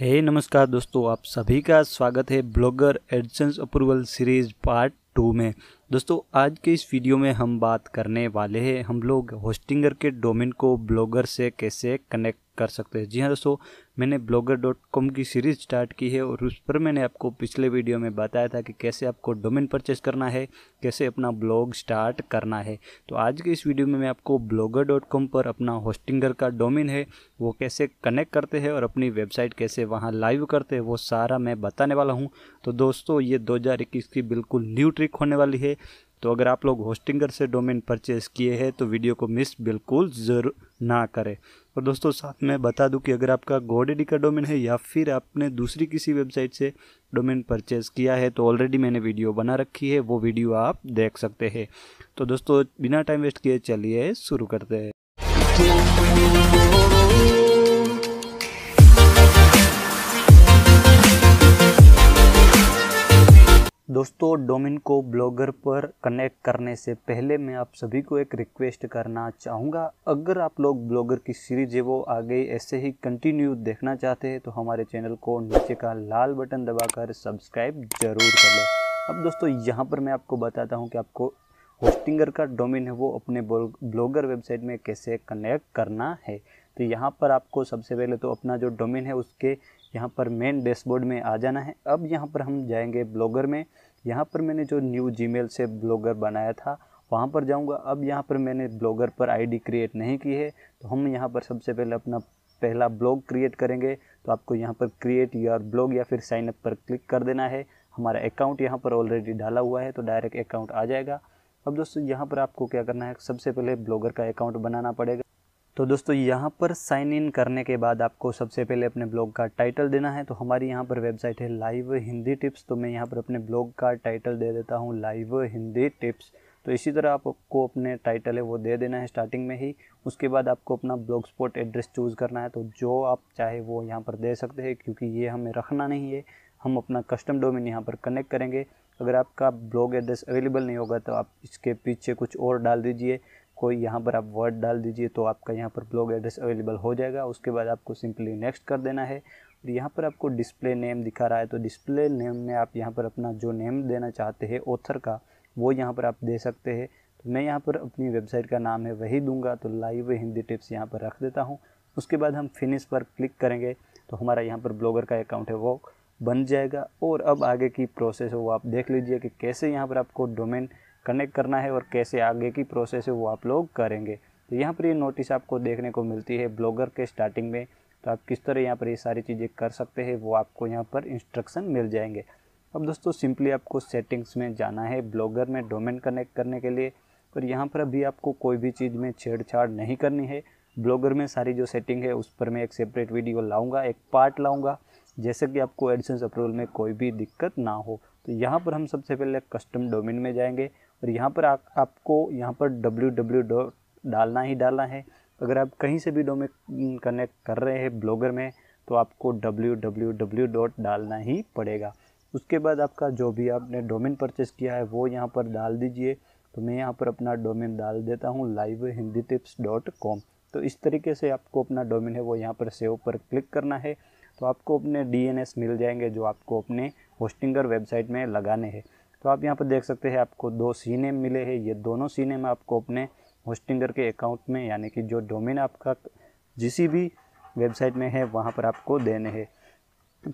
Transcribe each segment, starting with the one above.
हे hey, नमस्कार दोस्तों आप सभी का स्वागत है Blogger AdSense approval series part two में दोस्तों आज के इस वीडियो में हम बात करने वाले हैं हम लोग होस्टिंगर के डोमेन को ब्लॉगर से कैसे कनेक्ट कर सकते हैं जी हाँ दोस्तों मैंने ब्लॉगर डॉट कॉम की सीरीज स्टार्ट की है और उस पर मैंने आपको पिछले वीडियो में बताया था कि कैसे आपको डोमेन परचेज करना है कैसे अपना ब्लॉग स्टार्ट करना है तो आज के इस वीडियो में मैं आपको ब्लॉगर डॉट कॉम पर अपना होस्टिंगर का डोमेन है वो कैसे कनेक्ट करते हैं और अपनी वेबसाइट कैसे वहाँ लाइव करते हैं वो सारा मैं बताने वाला हूँ तो दोस्तों ये दो की बिल्कुल न्यू ट्रिक होने वाली है तो अगर आप लोग होस्टिंगर से डोमेन परचेस किए हैं तो वीडियो को मिस बिल्कुल ज़रूर ना करें और दोस्तों साथ में बता दूं कि अगर आपका गोडेडी का डोमेन है या फिर आपने दूसरी किसी वेबसाइट से डोमेन परचेस किया है तो ऑलरेडी मैंने वीडियो बना रखी है वो वीडियो आप देख सकते हैं तो दोस्तों बिना टाइम वेस्ट किए चलिए शुरू करते हैं दोस्तों डोमिन को ब्लॉगर पर कनेक्ट करने से पहले मैं आप सभी को एक रिक्वेस्ट करना चाहूँगा अगर आप लोग ब्लॉगर की सीरीज है वो आगे ऐसे ही कंटिन्यू देखना चाहते हैं तो हमारे चैनल को नीचे का लाल बटन दबाकर सब्सक्राइब जरूर कर लें अब दोस्तों यहाँ पर मैं आपको बताता हूँ कि आपको होस्टिंगर का डोमिन है वो अपने ब्लॉगर वेबसाइट में कैसे कनेक्ट करना है तो यहाँ पर आपको सबसे पहले तो अपना जो डोमिन है उसके यहाँ पर मेन डैशबोर्ड में आ जाना है अब यहाँ पर हम जाएंगे ब्लॉगर में यहाँ पर मैंने जो न्यू जीमेल से ब्लॉगर बनाया था वहाँ पर जाऊँगा अब यहाँ पर मैंने ब्लॉगर पर आईडी क्रिएट नहीं की है तो हम यहाँ पर सबसे पहले अपना पहला ब्लॉग क्रिएट करेंगे तो आपको यहाँ पर क्रिएट योर ब्लॉग या फिर साइनअप पर क्लिक कर देना है हमारा अकाउंट यहाँ पर ऑलरेडी डाला हुआ है तो डायरेक्ट अकाउंट आ जाएगा अब दोस्तों यहाँ पर आपको क्या करना है सबसे पहले ब्लॉगर का अकाउंट बनाना पड़ेगा तो दोस्तों यहाँ पर साइन इन करने के बाद आपको सबसे पहले अपने ब्लॉग का टाइटल देना है तो हमारी यहाँ पर वेबसाइट है लाइव हिंदी टिप्स तो मैं यहाँ पर अपने ब्लॉग का टाइटल दे देता हूँ लाइव हिंदी टिप्स तो इसी तरह आपको अपने टाइटल है वो दे देना है स्टार्टिंग में ही उसके बाद आपको अपना ब्लॉग स्पॉट एड्रेस चूज़ करना है तो जो आप चाहे वो यहाँ पर दे सकते हैं क्योंकि ये हमें रखना नहीं है हम अपना कस्टम डोमेन यहाँ पर कनेक्ट करेंगे अगर आपका ब्लॉग एड्रेस अवेलेबल नहीं होगा तो आप इसके पीछे कुछ और डाल दीजिए कोई यहाँ पर आप वर्ड डाल दीजिए तो आपका यहाँ पर ब्लॉग एड्रेस अवेलेबल हो जाएगा उसके बाद आपको सिंपली नेक्स्ट कर देना है और यहाँ पर आपको डिस्प्ले नेम दिखा रहा है तो डिस्प्ले नेम में आप यहाँ पर अपना जो नेम देना चाहते हैं ऑथर का वो यहाँ पर आप दे सकते हैं तो मैं यहाँ पर अपनी वेबसाइट का नाम है वही दूंगा तो लाइव हिंदी टिप्स यहाँ पर रख देता हूँ उसके बाद हम फिनिश पर क्लिक करेंगे तो हमारा यहाँ पर ब्लॉगर का अकाउंट है वो बन जाएगा और अब आगे की प्रोसेस है वो आप देख लीजिए कि कैसे यहाँ पर आपको डोमेन कनेक्ट करना है और कैसे आगे की प्रोसेस है वो आप लोग करेंगे तो यहाँ पर ये नोटिस आपको देखने को मिलती है ब्लॉगर के स्टार्टिंग में तो आप किस तरह यहाँ पर ये सारी चीज़ें कर सकते हैं वो आपको यहाँ पर इंस्ट्रक्शन मिल जाएंगे अब दोस्तों सिंपली आपको सेटिंग्स में जाना है ब्लॉगर में डोमेन कनेक्ट करने के लिए और यहाँ पर अभी आपको कोई भी चीज़ में छेड़छाड़ नहीं करनी है ब्लॉगर में सारी जो सेटिंग है उस पर मैं एक सेपरेट वीडियो लाऊंगा एक पार्ट लाऊंगा जैसे कि आपको एडिशंस अप्रूवल में कोई भी दिक्कत ना हो तो यहाँ पर हम सबसे पहले कस्टम डोमेन में जाएंगे और यहाँ पर आ, आपको यहाँ पर डब्ल्यू डब्ल्यू डॉट डालना ही डालना है अगर आप कहीं से भी डोमेन कनेक्ट कर रहे हैं ब्लॉगर में तो आपको डब्ल्यू डब्ल्यू डब्ल्यू डॉट डालना ही पड़ेगा उसके बाद आपका जो भी आपने डोमेन परचेस किया है वो यहाँ पर डाल दीजिए तो मैं यहाँ पर अपना डोमेन डाल देता हूँ live Hindi tips dot com तो इस तरीके से आपको अपना डोमेन है वो यहाँ पर सेव पर क्लिक करना है तो आपको अपने डी मिल जाएंगे जो आपको अपने होस्टिंगर वेबसाइट में लगाने हैं तो आप यहाँ पर देख सकते हैं आपको दो सी नेम मिले हैं ये दोनों सी नेम आपको अपने होस्टिंगर के अकाउंट में यानी कि जो डोमेन आपका जिस भी वेबसाइट में है वहाँ पर आपको देने हैं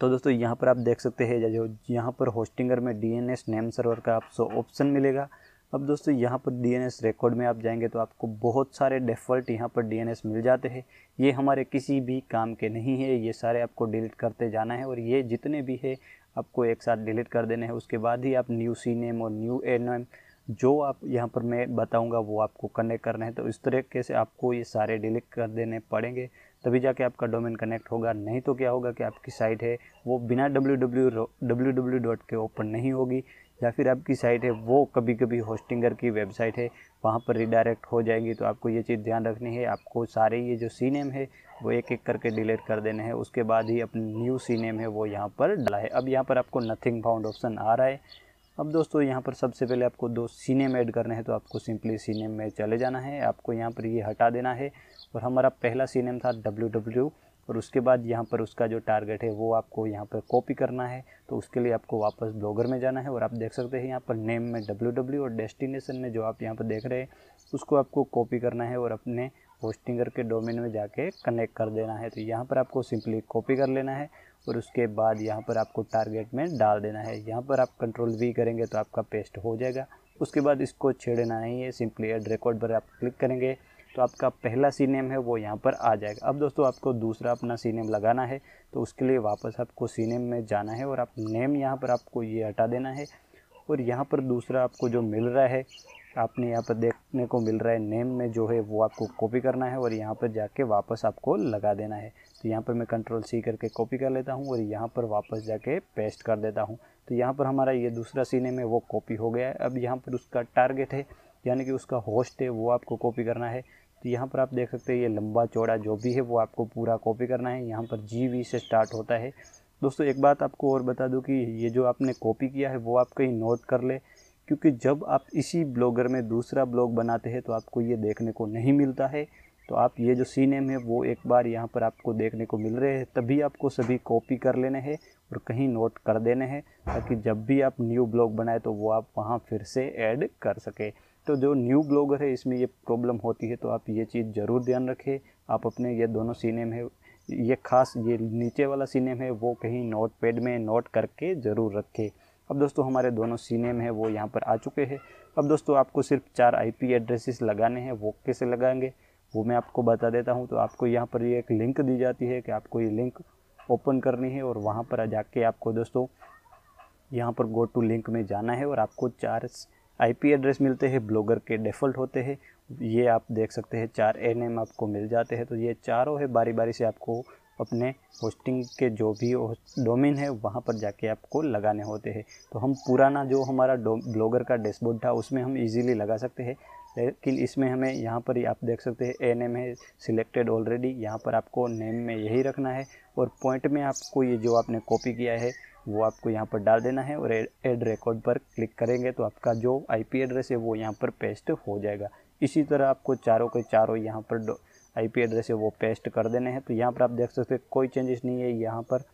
तो दोस्तों यहाँ पर आप देख सकते हैं जो यहाँ पर होस्टिंगर में डी नेम सर्वर का आपको ऑप्शन मिलेगा अब दोस्तों यहाँ पर डी रिकॉर्ड में आप जाएंगे तो आपको बहुत सारे डिफ़ॉल्ट यहाँ पर डी मिल जाते हैं ये हमारे किसी भी काम के नहीं है ये सारे आपको डिलीट करते जाना है और ये जितने भी है आपको एक साथ डिलीट कर देने हैं उसके बाद ही आप न्यू सी नेम और न्यू ए नेम जो आप यहाँ पर मैं बताऊँगा वो आपको कनेक्ट करना है तो इस तरीके से आपको ये सारे डिलीट कर देने पड़ेंगे तभी जाके आपका डोमेन कनेक्ट होगा नहीं तो क्या होगा कि आपकी साइट है वो बिना W W W W dot के ओपन नहीं होगी या फिर आपकी साइट है वो कभी कभी होस्टिंगर की वेबसाइट है वहाँ पर रिडायरेक्ट हो जाएगी तो आपको ये चीज़ ध्यान रखनी है आपको सारे ये जो सी नेम है वो एक एक करके डिलीट कर देने हैं उसके बाद ही अपनी न्यू सी नेम है वो यहाँ पर डाला है अब यहाँ पर आपको नथिंग फाउंड ऑप्शन आ रहा है अब दोस्तों यहाँ पर सबसे पहले आपको दो सी नेम ऐड करने हैं तो आपको सिंपली सी नेम में चले जाना है आपको यहाँ पर ये यह हटा देना है और हमारा पहला सी नेम था डब्ल्यू डब्ल्यू और उसके बाद यहाँ पर उसका जो टारगेट है वो आपको यहाँ पर कॉपी करना है तो उसके लिए आपको वापस ब्लॉगर में जाना है और आप देख सकते हैं यहाँ पर नेम में डब्ल्यू डब्ल्यू और डेस्टिनेशन में जो आप यहाँ पर देख रहे हैं उसको आपको कॉपी करना है और अपने होस्टिंगर के डोमेन में जाके कनेक्ट कर देना है तो यहाँ पर आपको सिंपली कॉपी कर लेना है और उसके बाद यहाँ पर आपको टारगेट में डाल देना है यहाँ पर आप कंट्रोल वी करेंगे तो आपका पेस्ट हो जाएगा उसके बाद इसको छेड़ना नहीं है सिंपली एड रिकॉर्ड पर आप क्लिक करेंगे तो आपका पहला सी नेम है वो यहाँ पर आ जाएगा अब दोस्तों आपको दूसरा अपना सी नेम लगाना है तो उसके लिए वापस आपको सी नेम में जाना है और आप नेम यहाँ पर आपको ये हटा देना है और यहाँ पर दूसरा आपको जो मिल रहा है आपने यहाँ पर देखने को मिल रहा है नेम में जो है वो आपको कॉपी करना है और यहाँ पर जाके वापस आपको लगा देना है तो यहाँ पर मैं कंट्रोल सी करके कॉपी कर लेता हूँ और यहाँ पर वापस जाके पेस्ट कर देता हूँ तो यहाँ पर हमारा ये दूसरा सीने में है वो कॉपी हो गया है अब यहाँ पर उसका टारगेट है यानी कि उसका होस्ट है वो आपको कॉपी करना है तो यहाँ पर आप देख सकते हैं ये लंबा चौड़ा जो भी है वो आपको पूरा कॉपी करना है यहाँ पर जी से स्टार्ट होता है दोस्तों एक बात आपको और बता दूँ कि ये जो आपने कॉपी किया है वो आप कहीं नोट कर ले क्योंकि जब आप इसी ब्लॉगर में दूसरा ब्लॉग बनाते हैं तो आपको ये देखने को नहीं मिलता है तो आप ये जो सी नेम है वो एक बार यहाँ पर आपको देखने को मिल रहे हैं तभी आपको सभी कॉपी कर लेने हैं और कहीं नोट कर देने हैं ताकि जब भी आप न्यू ब्लॉग बनाए तो वो आप वहाँ फिर से ऐड कर सकें तो जो न्यू ब्लॉगर है इसमें ये प्रॉब्लम होती है तो आप ये चीज़ ज़रूर ध्यान रखें आप अपने ये दोनों सी नेम है ये खास ये नीचे वाला सी नेम है वो कहीं नोट पैड में नोट करके ज़रूर रखें अब दोस्तों हमारे दोनों सी नेम है वो यहाँ पर आ चुके हैं अब दोस्तों आपको सिर्फ चार आईपी एड्रेसेस लगाने हैं वो कैसे लगाएंगे वो मैं आपको बता देता हूँ तो आपको यहाँ पर ये एक लिंक दी जाती है कि आपको ये लिंक ओपन करनी है और वहाँ पर जाके आपको दोस्तों यहाँ पर गो टू लिंक में जाना है और आपको चार पी एड्रेस मिलते हैं ब्लॉगर के डिफ़ॉल्ट होते हैं ये आप देख सकते हैं चार ए एम आपको मिल जाते हैं तो ये चारों है बारी बारी से आपको अपने होस्टिंग के जो भी डोमेन है वहाँ पर जाके आपको लगाने होते हैं तो हम पुराना जो हमारा ब्लॉगर का डैशबोर्ड था उसमें हम इजीली लगा सकते हैं लेकिन इसमें हमें यहाँ पर ही आप देख सकते हैं ए एम है सिलेक्टेड ऑलरेडी यहाँ पर आपको नेम में यही रखना है और पॉइंट में आपको ये जो आपने कॉपी किया है वो आपको यहाँ पर डाल देना है और एड रिकॉर्ड पर क्लिक करेंगे तो आपका जो आईपी एड्रेस है वो यहाँ पर पेस्ट हो जाएगा इसी तरह आपको चारों के चारों यहाँ पर आईपी एड्रेस है वो पेस्ट कर देने हैं तो यहाँ पर आप देख सकते हैं कोई चेंजेस नहीं है यहाँ पर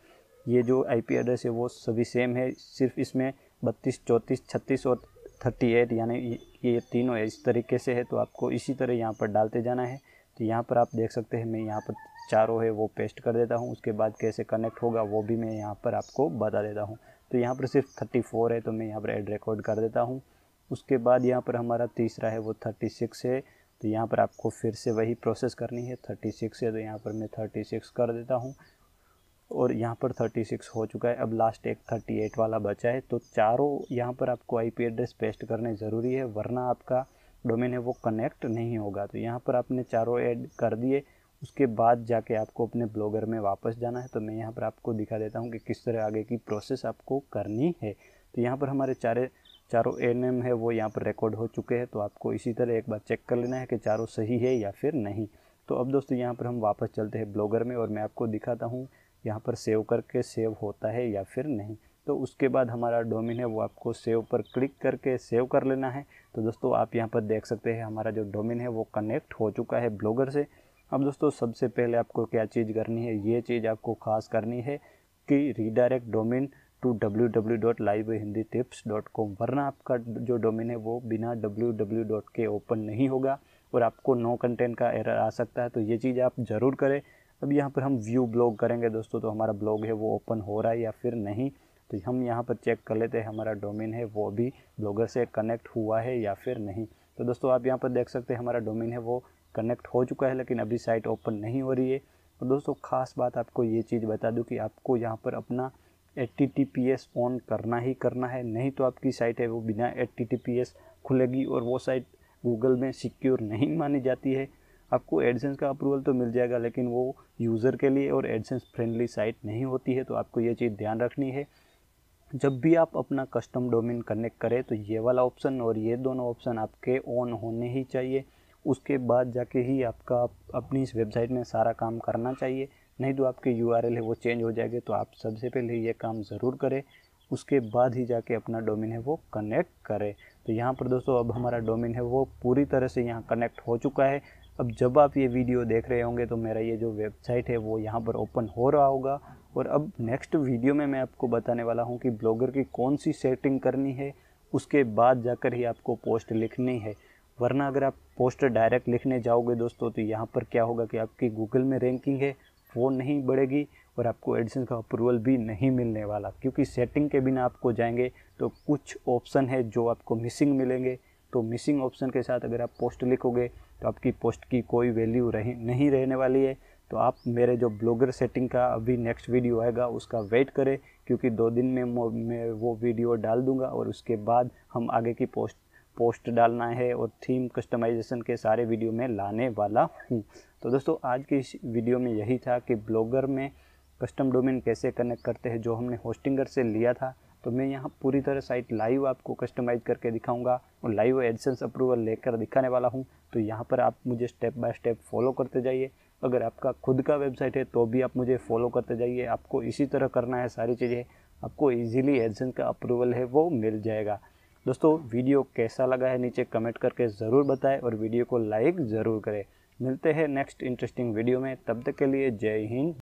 ये जो आईपी एड्रेस है वो सभी सेम है सिर्फ इसमें बत्तीस चौंतीस छत्तीस और थर्टी एट यानी ये तीनों है इस तरीके से है तो आपको इसी तरह यहाँ पर डालते जाना है तो यहाँ पर आप देख सकते हैं मैं यहाँ पर चारों है वो पेस्ट कर देता हूँ उसके बाद कैसे कनेक्ट होगा वो भी मैं यहाँ पर आपको बता देता हूँ तो यहाँ पर सिर्फ थर्टी फोर है तो मैं यहाँ पर एड रिकॉर्ड कर देता हूँ उसके बाद यहाँ पर हमारा तीसरा है वो थर्टी सिक्स है तो यहाँ पर आपको फिर से वही प्रोसेस करनी है थर्टी सिक्स है तो यहाँ पर मैं थर्टी सिक्स कर देता हूँ और यहाँ पर थर्टी सिक्स हो चुका है अब लास्ट एक थर्टी एट वाला बचा है तो चारों यहाँ पर आपको आईपी एड्रेस पेस्ट करने ज़रूरी है वरना आपका डोमेन है वो कनेक्ट नहीं होगा तो यहाँ पर आपने चारों ऐड कर दिए उसके बाद जाके आपको अपने ब्लॉगर में वापस जाना है तो मैं यहाँ पर आपको दिखा देता हूँ कि किस तरह आगे की प्रोसेस आपको करनी है तो यहाँ पर हमारे चारे चारों एन है वो यहाँ पर रिकॉर्ड हो चुके हैं तो आपको इसी तरह एक बार चेक कर लेना है कि चारों सही है या फिर नहीं तो अब दोस्तों यहाँ पर हम वापस चलते हैं ब्लॉगर में और मैं आपको दिखाता हूँ यहाँ पर सेव करके सेव होता है या फिर नहीं तो उसके बाद हमारा डोमिन है वो आपको सेव पर क्लिक करके सेव कर लेना है तो दोस्तों आप यहाँ पर देख सकते हैं हमारा जो डोमिन है वो कनेक्ट हो चुका है ब्लॉगर से अब दोस्तों सबसे पहले आपको क्या चीज़ करनी है ये चीज़ आपको खास करनी है कि redirect domain to W W dot live Hindi tips dot com वरना आपका जो डोमेन है वो बिना डब्ल्यू डब्ल्यू डॉट के ओपन नहीं होगा और आपको नो कंटेंट का एरर आ सकता है तो ये चीज़ आप ज़रूर करें अब यहाँ पर हम व्यू ब्लॉग करेंगे दोस्तों तो हमारा ब्लॉग है वो ओपन हो रहा है या फिर नहीं तो हम यहाँ पर चेक कर लेते हैं हमारा डोमेन है वो भी ब्लॉगर से कनेक्ट हुआ है या फिर नहीं तो दोस्तों आप यहाँ पर देख सकते हैं हमारा डोमेन है वो कनेक्ट हो चुका है लेकिन अभी साइट ओपन नहीं हो रही है और तो दोस्तों ख़ास बात आपको ये चीज़ बता दूँ कि आपको यहाँ पर अपना एच ऑन करना ही करना है नहीं तो आपकी साइट है वो बिना एच खुलेगी और वो साइट गूगल में सिक्योर नहीं मानी जाती है आपको एडसेंस का अप्रूवल तो मिल जाएगा लेकिन वो यूज़र के लिए और एडसेंस फ्रेंडली साइट नहीं होती है तो आपको ये चीज़ ध्यान रखनी है जब भी आप अपना कस्टम डोमेन कनेक्ट करें तो ये वाला ऑप्शन और ये दोनों ऑप्शन आपके ऑन होने ही चाहिए उसके बाद जाके ही आपका अपनी इस वेबसाइट में सारा काम करना चाहिए नहीं तो आपके यू है वो चेंज हो जाएंगे तो आप सबसे पहले ये काम ज़रूर करें उसके बाद ही जाके अपना डोमेन है वो कनेक्ट करें तो यहाँ पर दोस्तों अब हमारा डोमेन है वो पूरी तरह से यहाँ कनेक्ट हो चुका है अब जब आप ये वीडियो देख रहे होंगे तो मेरा ये जो वेबसाइट है वो यहाँ पर ओपन हो रहा होगा और अब नेक्स्ट वीडियो में मैं आपको बताने वाला हूँ कि ब्लॉगर की कौन सी सेटिंग करनी है उसके बाद जाकर ही आपको पोस्ट लिखनी है वरना अगर आप पोस्ट डायरेक्ट लिखने जाओगे दोस्तों तो यहाँ पर क्या होगा कि आपकी गूगल में रैंकिंग है वो नहीं बढ़ेगी और आपको एडिशन का अप्रूवल भी नहीं मिलने वाला क्योंकि सेटिंग के बिना आपको जाएंगे तो कुछ ऑप्शन है जो आपको मिसिंग मिलेंगे तो मिसिंग ऑप्शन के साथ अगर आप पोस्ट लिखोगे तो आपकी पोस्ट की कोई वैल्यू रह नहीं रहने वाली है तो आप मेरे जो ब्लॉगर सेटिंग का अभी नेक्स्ट वीडियो आएगा उसका वेट करें क्योंकि दो दिन में मैं वो वीडियो डाल दूंगा और उसके बाद हम आगे की पोस्ट पोस्ट डालना है और थीम कस्टमाइजेशन के सारे वीडियो में लाने वाला हूँ तो दोस्तों आज की इस वीडियो में यही था कि ब्लॉगर में कस्टम डोमेन कैसे कनेक्ट करते हैं जो हमने होस्टिंगर से लिया था तो मैं यहाँ पूरी तरह साइट लाइव आपको कस्टमाइज़ करके दिखाऊंगा और लाइव एडिशंस अप्रूवल लेकर दिखाने वाला हूँ तो यहाँ पर आप मुझे स्टेप बाय स्टेप फॉलो करते जाइए अगर आपका खुद का वेबसाइट है तो भी आप मुझे फॉलो करते जाइए आपको इसी तरह करना है सारी चीज़ें आपको इजीली एडिशन का अप्रूवल है वो मिल जाएगा दोस्तों वीडियो कैसा लगा है नीचे कमेंट करके ज़रूर बताएं और वीडियो को लाइक ज़रूर करें मिलते हैं नेक्स्ट इंटरेस्टिंग वीडियो में तब तक के लिए जय हिंद